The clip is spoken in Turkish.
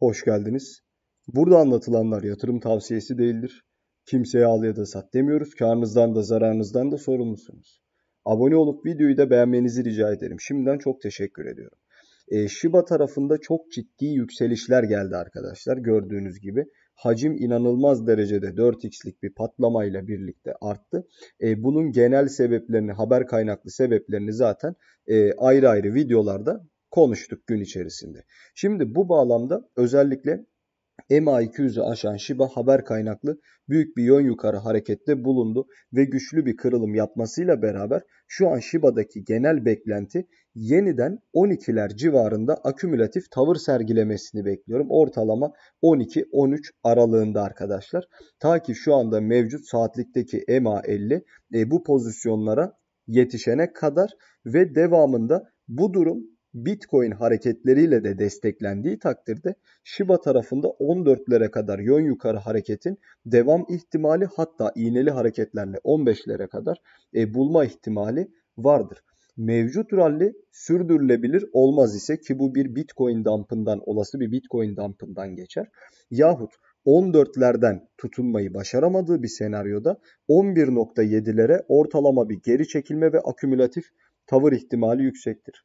Hoş geldiniz. Burada anlatılanlar yatırım tavsiyesi değildir. Kimseye al ya da sat demiyoruz. Karnınızdan da zararınızdan da sorumlusunuz. Abone olup videoyu da beğenmenizi rica ederim. Şimdiden çok teşekkür ediyorum. E, Shiba tarafında çok ciddi yükselişler geldi arkadaşlar. Gördüğünüz gibi hacim inanılmaz derecede 4x'lik bir patlamayla birlikte arttı. E, bunun genel sebeplerini, haber kaynaklı sebeplerini zaten e, ayrı ayrı videolarda konuştuk gün içerisinde. Şimdi bu bağlamda özellikle MA200'ü aşan Shiba haber kaynaklı büyük bir yön yukarı harekette bulundu ve güçlü bir kırılım yapmasıyla beraber şu an Shiba'daki genel beklenti yeniden 12'ler civarında akümülatif tavır sergilemesini bekliyorum. Ortalama 12-13 aralığında arkadaşlar. Ta ki şu anda mevcut saatlikteki MA50 e, bu pozisyonlara yetişene kadar ve devamında bu durum Bitcoin hareketleriyle de desteklendiği takdirde Shiba tarafında 14'lere kadar yön yukarı hareketin devam ihtimali hatta iğneli hareketlerle 15'lere kadar e, bulma ihtimali vardır. Mevcut ralli sürdürülebilir olmaz ise ki bu bir Bitcoin dumpından olası bir Bitcoin dumpından geçer yahut 14'lerden tutunmayı başaramadığı bir senaryoda 11.7'lere ortalama bir geri çekilme ve akümülatif tavır ihtimali yüksektir.